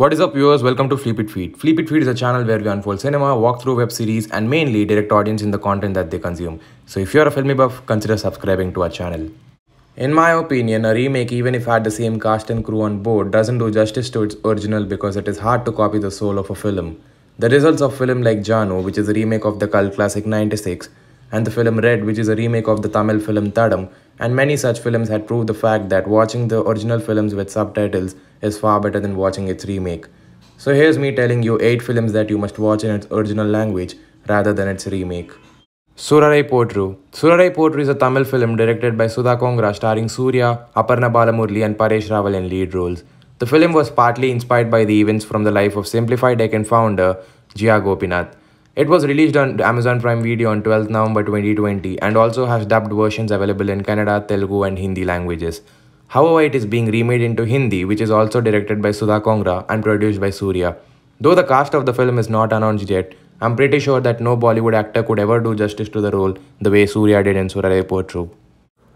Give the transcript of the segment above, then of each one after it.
What is up viewers, welcome to Flip It Feed. Flip It Feed is a channel where we unfold cinema, walk through web series and mainly direct audience in the content that they consume. So if you're a filmy buff, consider subscribing to our channel. In my opinion, a remake even if had the same cast and crew on board doesn't do justice to its original because it is hard to copy the soul of a film. The results of film like Jano, which is a remake of the cult classic 96, and the film Red, which is a remake of the Tamil film Tadam, and many such films had proved the fact that watching the original films with subtitles is far better than watching its remake. So here's me telling you 8 films that you must watch in its original language rather than its remake. Surarai Potru Surarai Potru is a Tamil film directed by Sudha Kongra starring Surya, Aparna Balamurli and Paresh Raval in lead roles. The film was partly inspired by the events from the life of Simplified Deccan founder Jia Gopinath. It was released on Amazon Prime Video on 12th November 2020 and also has dubbed versions available in Kannada, Telugu and Hindi languages. However, it is being remade into Hindi which is also directed by Sudha Kongra and produced by Surya. Though the cast of the film is not announced yet, I'm pretty sure that no Bollywood actor could ever do justice to the role the way Surya did in Surarai Portru.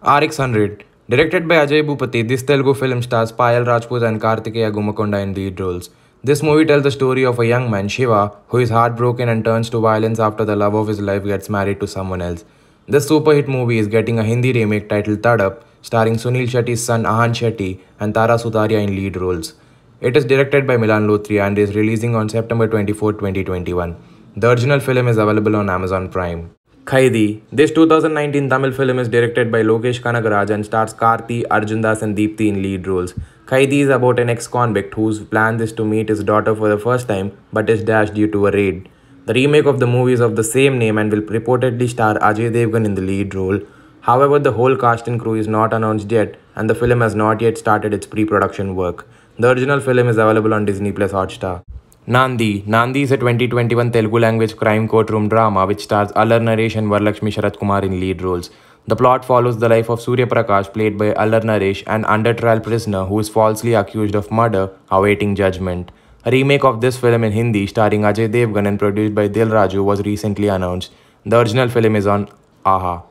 RX100 Directed by Ajay Bhupati, this Telugu film stars Payal Rajput and Kartikeya Gumakonda in lead roles. This movie tells the story of a young man, Shiva, who is heartbroken and turns to violence after the love of his life gets married to someone else. This super hit movie is getting a Hindi remake titled Tadap, starring Sunil Shetty's son Ahan Shetty and Tara Sudharya in lead roles. It is directed by Milan Lothria and is releasing on September 24, 2021. The original film is available on Amazon Prime. Khaidi. This 2019 Tamil film is directed by Lokesh Kanagaraj and stars Karthi, Arjundas, and Deepthi in lead roles. Kaidi is about an ex-convict whose plan is to meet his daughter for the first time but is dashed due to a raid. The remake of the movie is of the same name and will reportedly star Ajay Devgan in the lead role. However, the whole cast and crew is not announced yet and the film has not yet started its pre-production work. The original film is available on Disney Plus Hotstar. Nandi. Nandi is a 2021 Telugu language crime courtroom drama which stars Alar Naresh and Varlakshmi Sharat Kumar in lead roles. The plot follows the life of Surya Prakash, played by Allar Naresh, an under trial prisoner who is falsely accused of murder, awaiting judgment. A remake of this film in Hindi, starring Ajay Devgan and produced by Dil Raju, was recently announced. The original film is on AHA.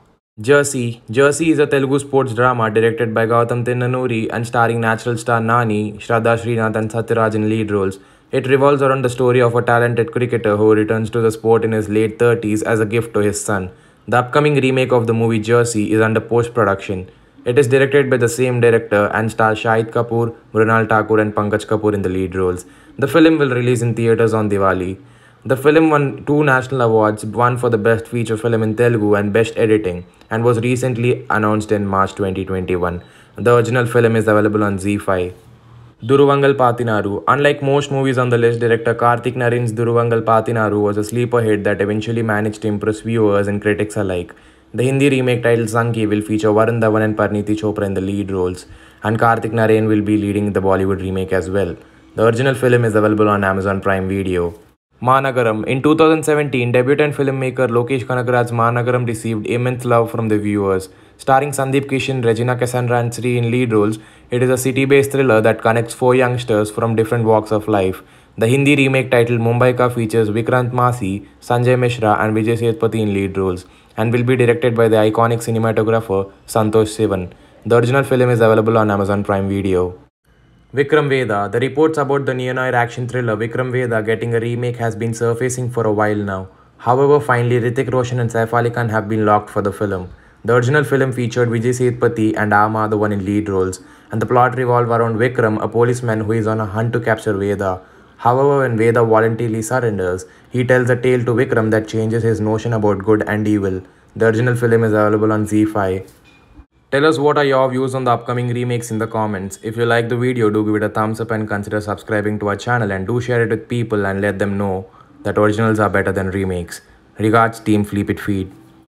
Jersey Jersey is a Telugu sports drama directed by Gautam Tinnanuri and starring natural star Nani, Shraddha Srinath and Satyaraj in lead roles. It revolves around the story of a talented cricketer who returns to the sport in his late 30s as a gift to his son. The upcoming remake of the movie Jersey is under post-production. It is directed by the same director and stars Shahid Kapoor, Mrinal Thakur and Pankaj Kapoor in the lead roles. The film will release in theatres on Diwali. The film won two national awards, one for the best feature film in Telugu and best editing, and was recently announced in March 2021. The original film is available on Z5. Duruvangal Pathinaru. Unlike most movies on the list, director Karthik Narin's Duruvangal Pathinaru was a sleeper hit that eventually managed to impress viewers and critics alike. The Hindi remake titled Sanki will feature Varun Dhawan and Parniti Chopra in the lead roles, and Karthik Narain will be leading the Bollywood remake as well. The original film is available on Amazon Prime Video. Managaram. In 2017, debutant filmmaker Lokesh Kanagaraj's Managaram received immense love from the viewers. Starring Sandeep Kishan, Regina Cassandra and Sri in lead roles, it is a city-based thriller that connects four youngsters from different walks of life. The Hindi remake titled Mumbai Ka features Vikrant Masi, Sanjay Mishra and Vijay Sethupathi in lead roles and will be directed by the iconic cinematographer Santosh Sivan. The original film is available on Amazon Prime Video. Vikram Veda The reports about the near action thriller Vikram Veda getting a remake has been surfacing for a while now. However, finally Ritik Roshan and Saif Ali Khan have been locked for the film. The original film featured Vijay Sethupathi and Ama, the one in lead roles, and the plot revolved around Vikram, a policeman who is on a hunt to capture Veda. However, when Veda voluntarily surrenders, he tells a tale to Vikram that changes his notion about good and evil. The original film is available on Zee5. Tell us what are your views on the upcoming remakes in the comments. If you like the video, do give it a thumbs up and consider subscribing to our channel and do share it with people and let them know that originals are better than remakes. Regards Team Flip It Feed.